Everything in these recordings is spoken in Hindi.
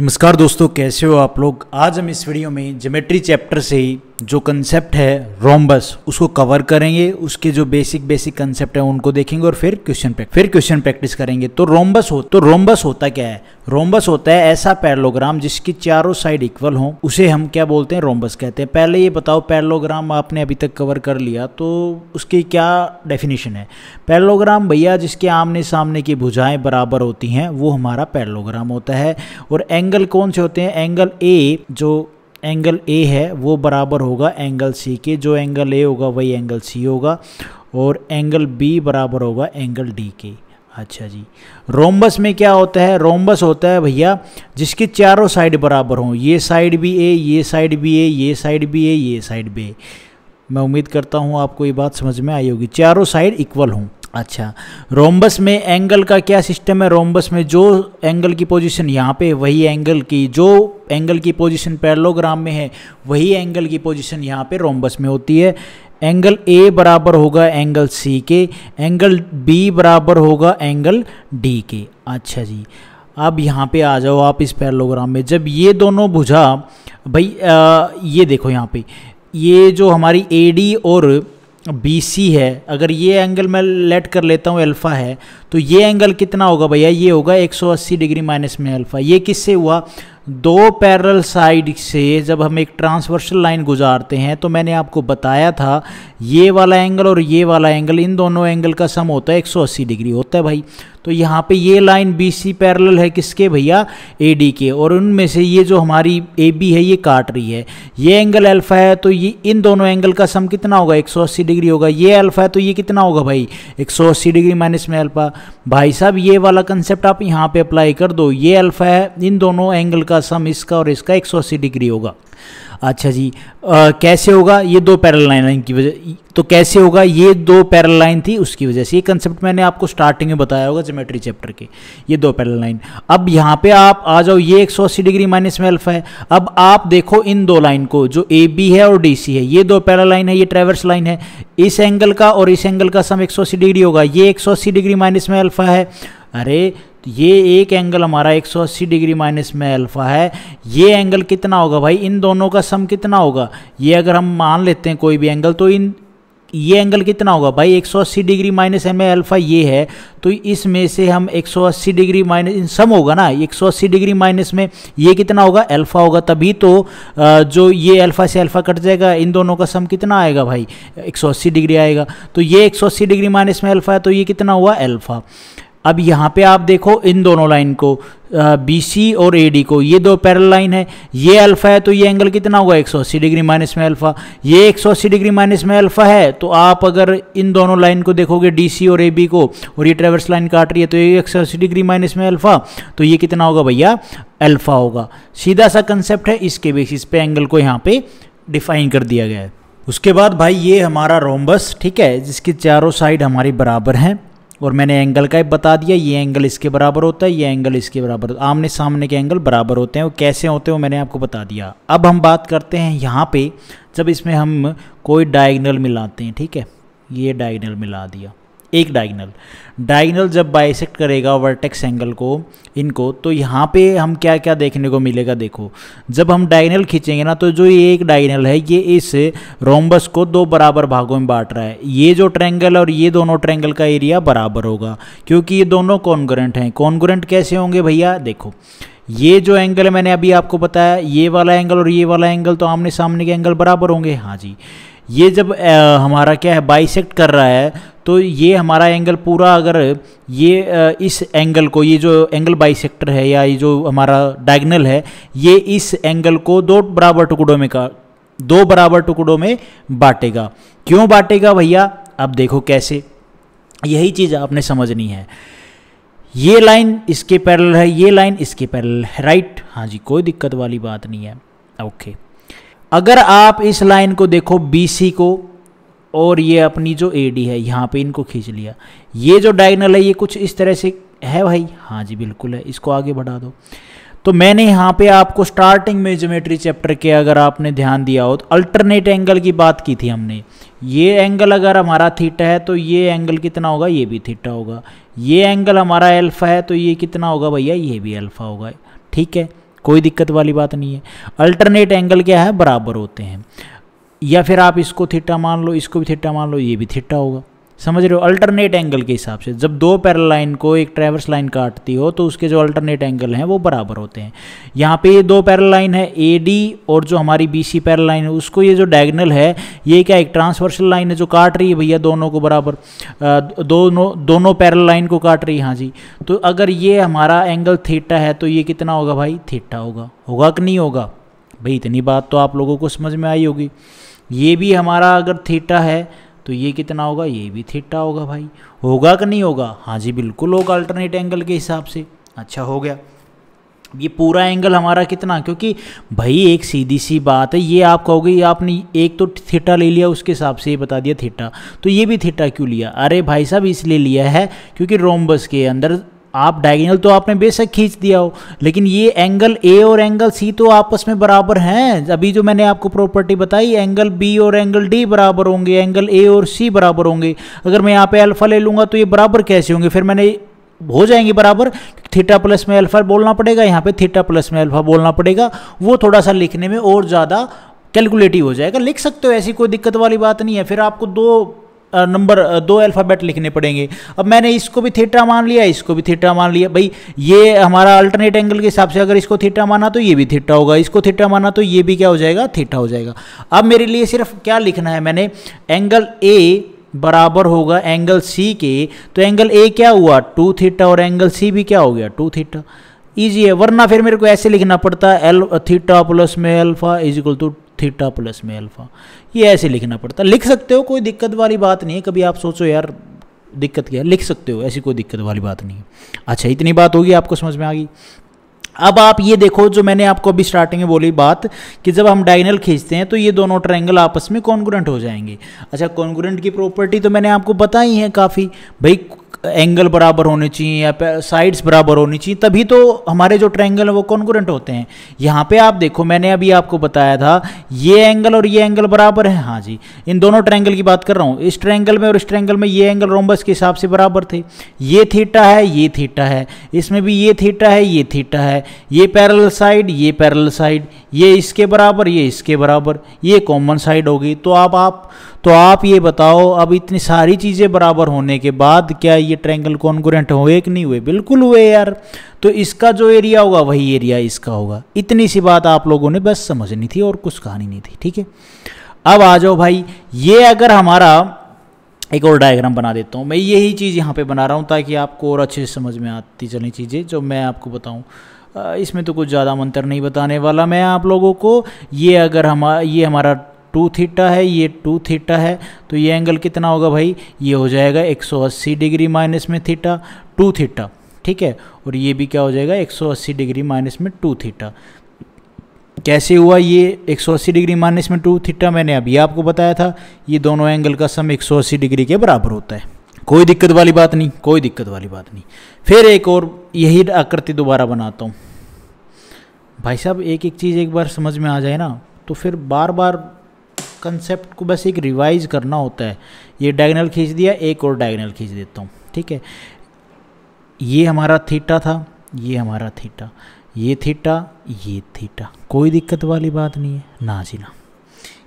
नमस्कार दोस्तों कैसे हो आप लोग आज हम इस वीडियो में ज्योमेट्री चैप्टर से ही जो कंसेप्ट है रोम्बस उसको कवर करेंगे उसके जो बेसिक बेसिक कंसेप्ट है उनको देखेंगे और फिर क्वेश्चन प्रैक्टिस फिर क्वेश्चन प्रैक्टिस करेंगे तो रोम्बस हो तो रोम्बस होता क्या है रोम्बस होता है ऐसा पैरलोग्राम जिसकी चारों साइड इक्वल हो उसे हम क्या बोलते हैं रोम्बस कहते हैं पहले ये बताओ पैरलोग्राम आपने अभी तक कवर कर लिया तो उसकी क्या डेफिनेशन है पैरलोग्राम भैया जिसके आमने सामने की भुजाएं बराबर होती हैं वो हमारा पैरलोग्राम होता है और एंगल कौन से होते हैं एंगल ए जो एंगल ए है वो बराबर होगा एंगल सी के जो एंगल ए होगा वही एंगल सी होगा और एंगल बी बराबर होगा एंगल डी के अच्छा जी रोम्बस में क्या होता है रोम्बस होता है भैया जिसके चारों साइड बराबर हों ये साइड भी ए ये साइड भी ए ये साइड भी ए ये साइड भी ए मैं उम्मीद करता हूँ आपको ये बात समझ में आई होगी चारों साइड इक्वल हों अच्छा रोम्बस में एंगल का क्या सिस्टम है रोम्बस में जो एंगल की पोजीशन यहाँ पे वही एंगल की जो एंगल की पोजीशन पैरलोग्राम में है वही एंगल की पोजीशन यहाँ पे रोम्बस में होती है एंगल ए बराबर होगा एंगल सी के एंगल बी बराबर होगा एंगल डी के अच्छा जी अब यहाँ पे आ जाओ आप इस पैरलोग्राम में जब ये दोनों बुझा भाई आ, ये देखो यहाँ पे ये जो हमारी ए डी और बी सी है अगर ये एंगल मैं लेट कर लेता हूँ अल्फ़ा है तो ये एंगल कितना होगा भैया ये होगा 180 डिग्री माइनस में अल्फ़ा ये किससे हुआ दो पैरल साइड से जब हम एक ट्रांसवर्सल लाइन गुजारते हैं तो मैंने आपको बताया था ये वाला एंगल और ये वाला एंगल इन दोनों एंगल का सम होता है 180 डिग्री होता है भाई तो यहाँ पे ये लाइन बी सी पैरल है किसके भैया ए डी के और उनमें से ये जो हमारी ए बी है ये काट रही है ये एंगल अल्फा है तो ये इन दोनों एंगल का सम कितना होगा 180 डिग्री होगा ये अल्फा है तो ये कितना होगा भाई 180 डिग्री माइनस में अल्फा भाई साहब ये वाला कंसेप्ट आप यहाँ पे अप्लाई कर दो ये अल्फा है इन दोनों एंगल का सम इसका और इसका अस्सी डिग्री होगा अच्छा जी आ, कैसे होगा ये दो पैरल लाइन की वजह तो कैसे होगा ये दो पैरल लाइन थी उसकी वजह से ये कंसेप्ट मैंने आपको स्टार्टिंग में बताया होगा जोमेट्री चैप्टर के ये दो पैरल लाइन अब यहाँ पे आप आ जाओ ये 180 डिग्री माइनस में अल्फा है अब आप देखो इन दो लाइन को जो ए बी है और डी सी है ये दो पैरल लाइन है ये ट्रेवर्स लाइन है इस एंगल का और इस एंगल का सम एक डिग्री होगा ये एक डिग्री माइनस में अल्फा है अरे तो ये एक एंगल हमारा 180 डिग्री माइनस में अल्फ़ा है ये एंगल कितना होगा भाई इन दोनों का सम कितना होगा ये अगर हम मान लेते हैं कोई भी एंगल तो इन ये एंगल कितना होगा भाई 180 डिग्री माइनस एम अल्फ़ा ये है तो इसमें से हम 180 डिग्री माइनस इन सम होगा ना 180 डिग्री माइनस में ये कितना होगा अल्फ़ा होगा तभी तो जो ये अल्फ़ा से अल्फ़ा कट जाएगा इन दोनों का सम कितना आएगा भाई 180 डिग्री आएगा तो ये 180 डिग्री माइनस में अल्फ़ा है तो ये कितना हुआ अल्फ़ा अब यहाँ पे आप देखो इन दोनों लाइन को बी सी और ए डी को ये दो पैरल लाइन है ये अल्फा है तो ये एंगल कितना होगा 180 डिग्री माइनस में अल्फा ये 180 डिग्री माइनस में अल्फा है तो आप अगर इन दोनों लाइन को देखोगे डी सी और ए बी को और ये ट्रेवर्स लाइन काट रही है तो ये 180 डिग्री माइनस में अल्फा तो ये कितना होगा भैया अल्फा होगा सीधा सा कंसेप्ट है इसके बेसिस पे एंगल को यहाँ पे डिफाइन कर दिया गया है उसके बाद भाई ये हमारा रोमबस ठीक है जिसकी चारों साइड हमारी बराबर हैं और मैंने एंगल का बता दिया ये एंगल इसके बराबर होता है ये एंगल इसके बराबर आमने सामने के एंगल बराबर होते हैं वो कैसे होते हैं वो मैंने आपको बता दिया अब हम बात करते हैं यहाँ पे जब इसमें हम कोई डायगनल मिलाते हैं ठीक है ये डायगनल मिला दिया एक डायगनल डायगनल जब बाइसेक्ट करेगा वर्टेक्स एंगल को इनको तो यहाँ पे हम क्या क्या देखने को मिलेगा देखो जब हम डायगनल खींचेंगे ना तो जो ये एक डायगनल है ये इस रोम्बस को दो बराबर भागों में बांट रहा है ये जो ट्रैंगल और ये दोनों ट्रैंगल का एरिया बराबर होगा क्योंकि ये दोनों कॉन्ग्रेंट हैं कॉन्ग्रेंट कैसे होंगे भैया देखो ये जो एंगल मैंने अभी आपको बताया ये वाला एंगल और ये वाला एंगल तो आमने सामने के एंगल बराबर होंगे हाँ जी ये जब आ, हमारा क्या है बाइसेक्ट कर रहा है तो ये हमारा एंगल पूरा अगर ये इस एंगल को ये जो एंगल बाई है या ये जो हमारा डायगनल है ये इस एंगल को दो बराबर टुकड़ों में का दो बराबर टुकड़ों में बांटेगा क्यों बांटेगा भैया अब देखो कैसे यही चीज़ आपने समझनी है ये लाइन इसके पैरल है ये लाइन इसके पैरल है राइट हाँ जी कोई दिक्कत वाली बात नहीं है ओके अगर आप इस लाइन को देखो बी को और ये अपनी जो ए डी है यहाँ पे इनको खींच लिया ये जो डायगनल है ये कुछ इस तरह से है भाई हाँ जी बिल्कुल है इसको आगे बढ़ा दो तो मैंने यहाँ पे आपको स्टार्टिंग में ज्योमेट्री चैप्टर के अगर आपने ध्यान दिया हो तो अल्टरनेट एंगल की बात की थी हमने ये एंगल अगर हमारा थीटा है तो ये एंगल कितना होगा ये भी थीटा होगा ये एंगल हमारा एल्फ़ा है तो ये कितना होगा भैया ये भी एल्फ़ा होगा ठीक है कोई दिक्कत वाली बात नहीं है अल्टरनेट एंगल क्या है बराबर होते हैं या फिर आप इसको थीटा मान लो इसको भी थीटा मान लो ये भी थीटा होगा समझ रहे हो अल्टरनेट एंगल के हिसाब से जब दो पैरल लाइन को एक ट्रैवर्स लाइन काटती हो तो उसके जो अल्टरनेट एंगल हैं वो बराबर होते हैं यहाँ पे ये दो पैरल लाइन है ए डी और जो हमारी बी सी पैरल लाइन है उसको ये जो डायगनल है ये क्या एक ट्रांसवर्सल लाइन है जो काट रही है भैया दोनों को बराबर दोनों दोनों पैरल लाइन को काट रही है हाँ जी तो अगर ये हमारा एंगल थीटा है तो ये कितना होगा भाई थीटा होगा होगा कि नहीं होगा भाई इतनी बात तो आप लोगों को समझ में आई होगी ये भी हमारा अगर थीटा है तो ये कितना होगा ये भी थीटा होगा भाई होगा कि नहीं होगा हाँ जी बिल्कुल होगा अल्टरनेट एंगल के हिसाब से अच्छा हो गया ये पूरा एंगल हमारा कितना क्योंकि भाई एक सीधी सी बात है ये आप कहोगे आपने एक तो थीटा ले लिया उसके हिसाब से ये बता दिया थीटा तो ये भी थीटा क्यों लिया अरे भाई साहब इसलिए लिया है क्योंकि रोमबस के अंदर आप डायगोनल तो आपने बेशक खींच दिया हो लेकिन ये एंगल ए और एंगल सी तो आपस में बराबर हैं अभी जो मैंने आपको प्रॉपर्टी बताई एंगल बी और एंगल डी बराबर होंगे एंगल ए और सी बराबर होंगे अगर मैं यहाँ पे अल्फा ले लूँगा तो ये बराबर कैसे होंगे फिर मैंने हो जाएंगे बराबर थीटा प्लस में अल्फा बोलना पड़ेगा यहाँ पर थीटा प्लस में अल्फा बोलना पड़ेगा वो थोड़ा सा लिखने में और ज़्यादा कैलकुलेटिव हो जाएगा लिख सकते हो ऐसी कोई दिक्कत वाली बात नहीं है फिर आपको दो नंबर दो अल्फ़ाबेट लिखने पड़ेंगे अब मैंने इसको भी थीटा मान लिया इसको भी थीटा मान लिया भाई ये हमारा अल्टरनेट एंगल के हिसाब से अगर इसको थीटा माना तो ये भी थीटा होगा इसको थीटा माना तो ये भी क्या हो जाएगा थीटा हो जाएगा अब मेरे लिए सिर्फ क्या लिखना है मैंने एंगल ए बराबर होगा एंगल सी के तो एंगल ए क्या हुआ टू थीटा और एंगल सी भी क्या हो गया टू थीटा ईजी है वरना फिर मेरे को ऐसे लिखना पड़ता है एल थीटा प्लस में alpha is two theta plus में अल्फ़ा ये ऐसे लिखना पड़ता लिख सकते हो कोई दिक्कत वाली बात नहीं है कभी आप सोचो यार दिक्कत क्या लिख सकते हो ऐसी कोई दिक्कत वाली बात नहीं है अच्छा इतनी बात होगी आपको समझ में आ गई अब आप ये देखो जो मैंने आपको अभी स्टार्टिंग में बोली बात कि जब हम डायगनल खींचते हैं तो ये दोनों ट्रायंगल आपस में कॉन्गुरेंट हो जाएंगे अच्छा कॉन्गुरेंट की प्रॉपर्टी तो मैंने आपको बताई है काफ़ी भाई एंगल बराबर होने चाहिए या साइड्स बराबर होनी चाहिए तभी तो हमारे जो ट्रैंगल हैं वो कॉन्कुरेंट होते हैं यहाँ पे आप देखो मैंने अभी आपको बताया था ये एंगल और ये एंगल बराबर है हाँ जी इन दोनों ट्रैंगल की बात कर रहा हूँ इस ट्रैंगल में और इस ट्रैंगल में ये एंगल रोमबस के हिसाब से बराबर थे ये थीटा है ये थीटा है इसमें भी ये थीटा है ये थीटा है ये पैरल साइड ये पैरल साइड ये इसके बराबर ये इसके बराबर ये कॉमन साइड होगी तो आप तो आप ये बताओ अब इतनी सारी चीज़ें बराबर होने के बाद क्या ये ये ट्रायंगल कॉन्ग्रेंट हुए कि नहीं हुए बिल्कुल हुए यार तो इसका जो एरिया होगा वही एरिया इसका होगा इतनी सी बात आप लोगों ने बस समझनी थी और कुछ कहानी नहीं थी ठीक है अब आ जाओ भाई ये अगर हमारा एक और डायग्राम बना देता हूँ मैं यही चीज़ यहाँ पे बना रहा हूँ ताकि आपको और अच्छे से समझ में आती चली चीज़ें जो मैं आपको बताऊँ इसमें तो कुछ ज़्यादा मंत्र नहीं बताने वाला मैं आप लोगों को ये अगर हम ये हमारा टू थीटा है ये टू थीटा है तो ये एंगल कितना होगा भाई ये हो जाएगा 180 डिग्री माइनस में थीटा टू थीटा ठीक है और ये भी क्या हो जाएगा 180 डिग्री माइनस में टू थीटा कैसे हुआ ये 180 डिग्री माइनस में टू थीटा मैंने अभी आपको बताया था ये दोनों एंगल का सम 180 डिग्री के बराबर होता है कोई दिक्कत वाली बात नहीं कोई दिक्कत वाली बात नहीं फिर एक और यही आकृति दोबारा बनाता हूँ भाई साहब एक एक चीज़ एक बार समझ में आ जाए ना तो फिर बार बार कंसेप्ट को बस एक रिवाइज करना होता है ये डायगनल खींच दिया एक और डायगनल खींच देता हूँ ठीक है ये हमारा थीटा था ये हमारा थीटा ये थीटा ये थीटा कोई दिक्कत वाली बात नहीं है ना जी ना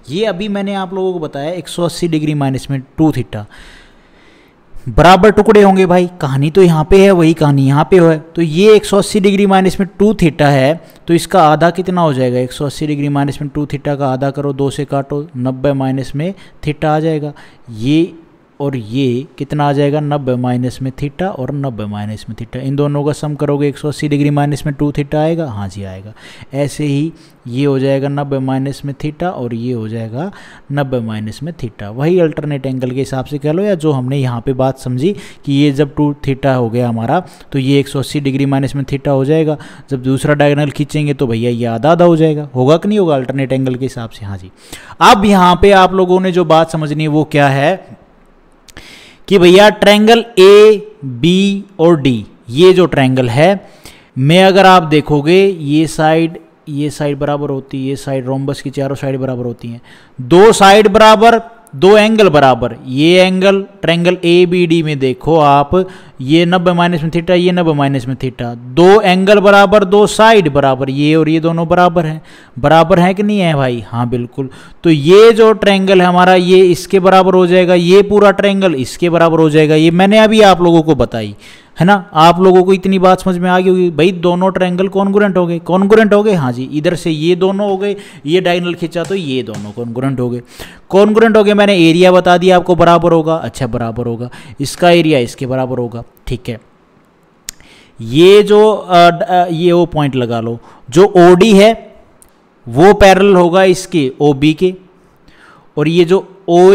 ये अभी मैंने आप लोगों को बताया 180 डिग्री माइनस में टू थीटा बराबर टुकड़े होंगे भाई कहानी तो यहाँ पे है वही कहानी यहाँ पे है तो ये 180 डिग्री माइनस में टू थीटा है तो इसका आधा कितना हो जाएगा 180 डिग्री माइनस में टू थीटा का आधा करो दो से काटो नब्बे माइनस में थीटा आ जाएगा ये और ये कितना आ जाएगा नब्बे माइनस में थीटा और नब्बे माइनस में थीटा इन दोनों का सम करोगे एक सौ अस्सी डिग्री माइनस में टू थीटा आएगा हाँ जी आएगा ऐसे ही ये हो जाएगा नब्बे माइनस में थीटा और ये हो जाएगा नब्बे माइनस में थीटा वही अल्टरनेट एंगल के हिसाब से कह लो या जो हमने यहाँ पे बात समझी कि ये जब टू थीटा हो गया हमारा तो ये एक सौ अस्सी डिग्री माइनस में थीटा हो जाएगा जब दूसरा डायगनल खींचेंगे तो भैया ये आधा आधा हो जाएगा होगा कि नहीं होगा अल्टरनेट एंगल के हिसाब से हाँ जी अब यहाँ पर आप लोगों ने जो बात समझनी है वो क्या है कि भैया ट्रायंगल ए बी और डी ये जो ट्रायंगल है में अगर आप देखोगे ये साइड ये साइड बराबर होती है ये साइड रोमबस की चारों साइड बराबर होती हैं दो साइड बराबर दो एंगल बराबर ये angle triangle A B D में देखो आप ये नब्बे माइनस में थीटा ये नब्बे माइनस में थीटा दो एंगल बराबर दो साइड बराबर ये और ये दोनों बराबर हैं बराबर हैं कि नहीं है भाई हाँ बिल्कुल तो ये जो ट्रेंगल है हमारा ये इसके बराबर हो जाएगा ये पूरा ट्रेंगल इसके बराबर हो जाएगा ये मैंने अभी आप लोगों को बताई है ना आप लोगों को इतनी बात समझ में आ गई होगी भाई दोनों ट्रायंगल कॉन्गुरेंट हो गए कॉन्गुरेंट हो गए हाँ जी इधर से ये दोनों हो गए ये डायगनल खींचा तो ये दोनों कॉन्गुरेंट हो गए कॉन्गुरेंट हो गए मैंने एरिया बता दिया आपको बराबर होगा अच्छा बराबर होगा इसका एरिया इसके बराबर होगा ठीक है ये जो आ, आ, ये वो पॉइंट लगा लो जो ओ है वो पैरल होगा इसके ओ के और ये जो ओ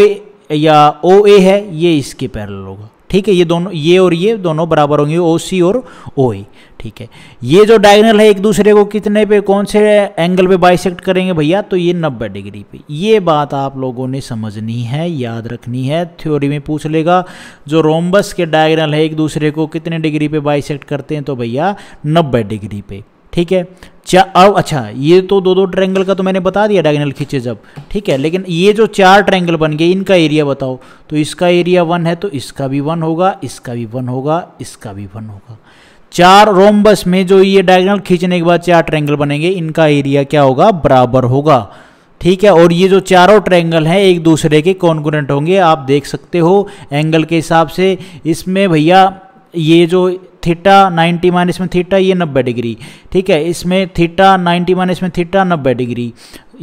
या ओ है ये इसके पैरल होगा ठीक है ये दोनों ये और ये दोनों बराबर होंगे ओ सी और ओ ई ठीक है ये जो डायगनल है एक दूसरे को कितने पे कौन से एंगल पे बाइसेक्ट करेंगे भैया तो ये 90 डिग्री पे ये बात आप लोगों ने समझनी है याद रखनी है थ्योरी में पूछ लेगा जो रोम्बस के डायगनल है एक दूसरे को कितने डिग्री पे बाइसेक्ट करते हैं तो भैया नब्बे डिग्री पे ठीक है चा अब अच्छा ये तो दो दो ट्रैंगल का तो मैंने बता दिया डायगोनल खींचे जब ठीक है लेकिन ये जो चार ट्रैंगल बन गए इनका एरिया बताओ तो इसका एरिया वन है तो इसका भी वन होगा इसका भी वन होगा इसका भी वन होगा चार रोमबस में जो ये डायगोनल खींचने के बाद चार ट्रैंगल बनेंगे इनका एरिया क्या होगा बराबर होगा ठीक है और ये जो चारों ट्रैंगल हैं एक दूसरे के कॉन्कोनेंट होंगे आप देख सकते हो एंगल के हिसाब से इसमें भैया ये जो थीटा 90 माइनस में थीटा ये 90 डिग्री ठीक है इसमें थीटा 90 माइनस में थीटा 90 डिग्री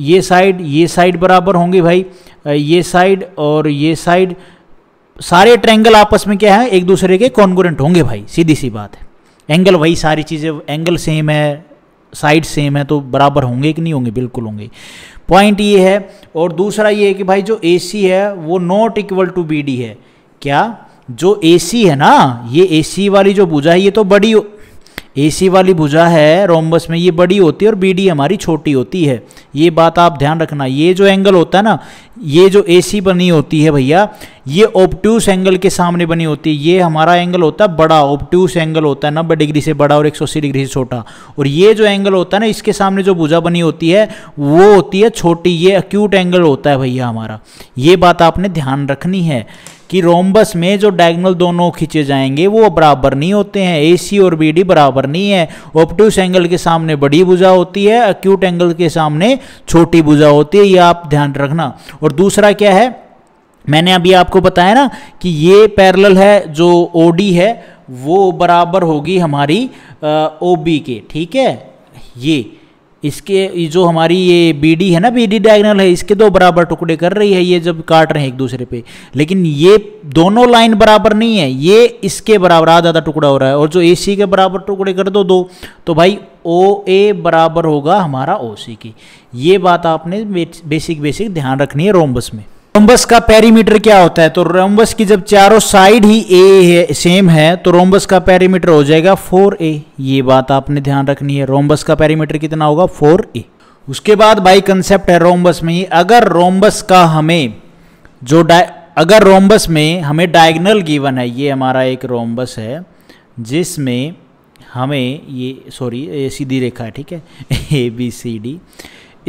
ये साइड ये साइड बराबर होंगे भाई ये साइड और ये साइड सारे ट्रैंगल आपस में क्या है एक दूसरे के कॉन्गोरेंट होंगे भाई सीधी सी बात है एंगल वही सारी चीज़ें एंगल सेम है साइड सेम है तो बराबर होंगे कि नहीं होंगे बिल्कुल होंगे पॉइंट ये है और दूसरा ये है कि भाई जो ए सी है वो not equal to B D है क्या जो एसी है ना ये एसी वाली जो भुजा है ये तो बड़ी एसी वाली भुजा है रोमबस में ये बड़ी होती है और बीडी हमारी छोटी होती है ये बात आप ध्यान रखना ये जो एंगल होता है ना ये जो एसी बनी होती है भैया ये ओपट्यूस एंगल के सामने बनी होती है ये हमारा एंगल होता है बड़ा ओपट्यूस एंगल होता है नब्बे डिग्री से बड़ा और एक डिग्री से छोटा और ये जो एंगल होता है ना इसके सामने जो भुजा बनी होती है वो होती है छोटी ये अक्यूट एंगल होता है भैया हमारा ये बात आपने ध्यान रखनी है कि रोमबस में जो डायगनल दोनों खींचे जाएंगे वो बराबर नहीं होते हैं ए और बी बराबर नहीं है ऑप्टिव एंगल के सामने बड़ी भुजा होती है अक्यूट एंगल के सामने छोटी भुजा होती है ये आप ध्यान रखना और दूसरा क्या है मैंने अभी आपको बताया ना कि ये पैरल है जो ओ है वो बराबर होगी हमारी ओ के ठीक है ये इसके जो हमारी ये बी डी है ना बी डी डायगनल है इसके दो बराबर टुकड़े कर रही है ये जब काट रहे हैं एक दूसरे पे लेकिन ये दोनों लाइन बराबर नहीं है ये इसके बराबर आधा आधा टुकड़ा हो रहा है और जो ए सी के बराबर टुकड़े कर दो दो तो भाई ओ ए बराबर होगा हमारा ओ सी की ये बात आपने बेसिक बेसिक ध्यान रखनी है रोमबस में रोम्बस का पेरीमीटर क्या होता है तो रोम्बस की जब चारों साइड ही ए है सेम है तो रोम्बस का पेरीमीटर हो जाएगा फोर ए ये बात आपने ध्यान रखनी है रोम्बस का पेरीमीटर कितना होगा फोर ए उसके बाद भाई कंसेप्ट है रोम्बस में अगर रोम्बस का हमें जो अगर रोम्बस में हमें डायगनल गिवन है ये हमारा एक रोम्बस है जिसमें हमें ये सॉरी ये सीधी रेखा है ठीक है ए बी सी डी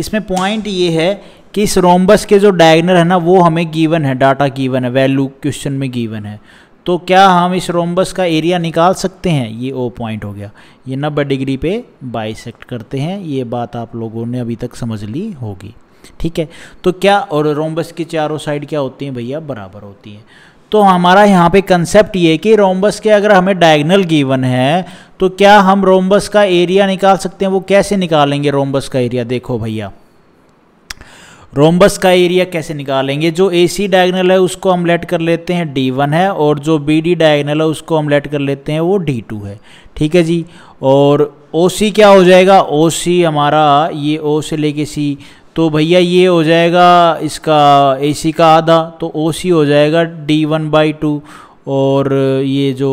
इसमें पॉइंट ये है कि इस रोमबस के जो डायगनर है ना वो हमें गिवन है डाटा गिवन है वैल्यू क्वेश्चन में गिवन है तो क्या हम इस रोमबस का एरिया निकाल सकते हैं ये ओ पॉइंट हो गया ये नब्बे डिग्री पे बाइसेक्ट करते हैं ये बात आप लोगों ने अभी तक समझ ली होगी ठीक है तो क्या और रोमबस की चारों साइड क्या होती हैं भैया बराबर होती हैं तो हमारा यहाँ पे कंसेप्ट ये कि रोमबस के अगर हमें डायगनल गिवन है तो क्या हम रोमबस का एरिया निकाल सकते हैं वो कैसे निकालेंगे रोमबस का एरिया देखो भैया रोम्बस का एरिया कैसे निकालेंगे जो ए सी डायगनल है उसको हम लेट कर लेते हैं डी वन है और जो बी डी डायगनल है उसको हम लेट कर लेते हैं वो डी टू है ठीक है जी और ओ सी क्या हो जाएगा ओ सी हमारा ये ओ से लेके सी तो भैया ये हो जाएगा इसका ए सी का आधा तो ओ सी हो जाएगा डी वन बाई टू और ये जो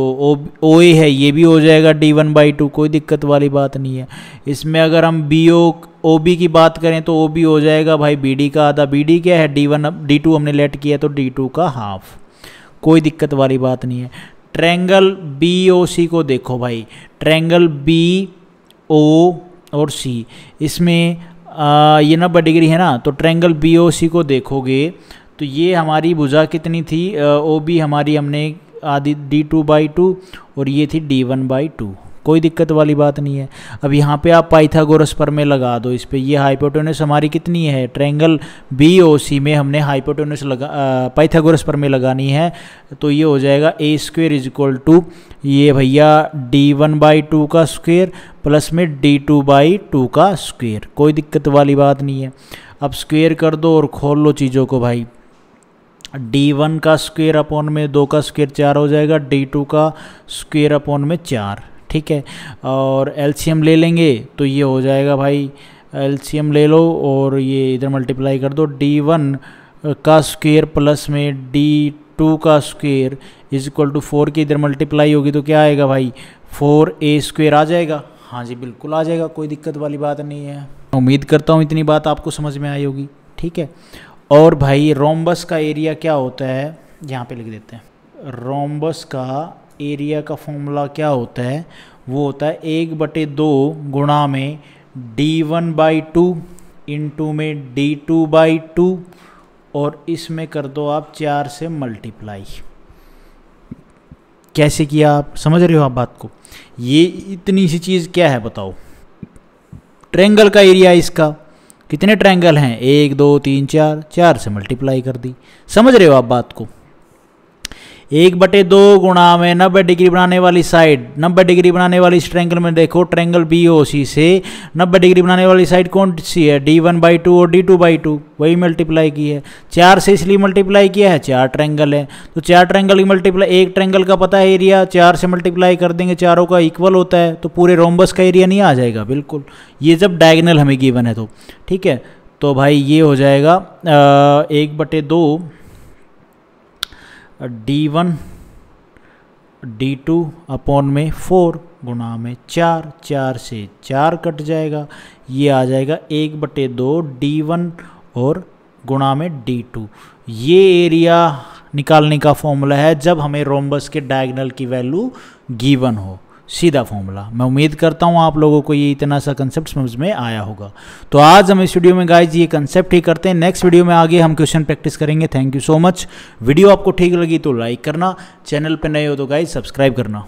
ओ ए है ये भी हो जाएगा डी वन बाई टू कोई दिक्कत वाली बात नहीं है इसमें अगर हम बी ओ ओ बी की बात करें तो ओ बी हो जाएगा भाई बी डी का आधा बी डी क्या है डी वन डी टू हमने लेट किया तो डी टू का हाफ कोई दिक्कत वाली बात नहीं है ट्रेंगल बी ओ सी को देखो भाई ट्रेंगल बी ओ और सी इसमें आ, ये नब्बे डिग्री है ना तो ट्रेंगल बी ओ सी को देखोगे तो ये हमारी भुजा कितनी थी ओ बी हमारी हमने आधी डी टू बाई टू और ये थी डी वन बाई टू कोई दिक्कत वाली बात नहीं है अब यहाँ पे आप पाइथागोरस पर में लगा दो इस पर ये हाइपोटोनस हमारी कितनी है ट्रेंगल बी ओ सी में हमने हाइपोटोनस लगा पाइथागोरस पर में लगानी है तो ये हो जाएगा A square is equal to ये भैया डी वन बाई टू का स्क्वेयर प्लस में डी टू बाई टू का स्क्वेयर कोई दिक्कत वाली बात नहीं है अब स्क्वेयर कर दो और खोल लो चीज़ों को भाई डी वन का स्क्वेयर अपॉन में दो का स्क्वेयर चार हो जाएगा डी टू का स्क्वेयर अपॉन में चार ठीक है और एल ले लेंगे तो ये हो जाएगा भाई एल ले लो और ये इधर मल्टीप्लाई कर दो डी वन का स्क्वेयर प्लस में डी टू का square is equal to four की इधर मल्टीप्लाई होगी तो क्या आएगा भाई फोर ए स्क्वेयर आ जाएगा हाँ जी बिल्कुल आ जाएगा कोई दिक्कत वाली बात नहीं है उम्मीद करता हूँ इतनी बात आपको समझ में आई होगी ठीक है और भाई रोमबस का एरिया क्या होता है यहाँ पे लिख देते हैं रोमबस का एरिया का फॉर्मूला क्या होता है वो होता है एक बटे दो गुणा में D one by two into में डी टू बाई टू और इसमें कर दो आप चार से मल्टीप्लाई कैसे किया आप समझ रहे हो आप बात को ये इतनी सी चीज़ क्या है बताओ ट्रेंगल का एरिया इसका कितने ट्रेंगल हैं एक दो तीन चार चार से मल्टीप्लाई कर दी समझ रहे हो आप बात को एक बटे दो गुणा में नब्बे डिग्री बनाने वाली साइड नब्बे डिग्री बनाने वाली इस ट्रैंगल में देखो ट्रेंगल बी ओ सी से नब्बे डिग्री बनाने वाली साइड कौन सी है डी वन बाई टू और डी टू बाई टू वही मल्टीप्लाई की है चार से इसलिए मल्टीप्लाई किया है चार ट्रेंगल है तो चार ट्रैंगल की मल्टीप्लाई एक ट्रेंगल का पता है एरिया चार से मल्टीप्लाई कर देंगे चारों का इक्वल होता है तो पूरे रोम्बस का एरिया नहीं आ जाएगा बिल्कुल ये जब डायगनल हमें गिवन है तो ठीक है तो भाई ये हो जाएगा आ, एक बटे दो D one D two upon में फोर गुणा में चार चार से चार कट जाएगा ये आ जाएगा एक बटे दो डी वन और गुणा में डी टू ये एरिया निकालने का फॉर्मूला है जब हमें रोम्बस के डायगनल की वैल्यू गिवन हो सीधा फॉर्मूला मैं उम्मीद करता हूँ आप लोगों को ये इतना सा कंसेप्ट समझ में आया होगा तो आज हम इस वीडियो में गाइज ये कंसेप्ट ही करते हैं नेक्स्ट वीडियो में आगे हम क्वेश्चन प्रैक्टिस करेंगे thank you so much video आपको ठीक लगी तो लाइक करना चैनल पर नए हो तो गाइज सब्सक्राइब करना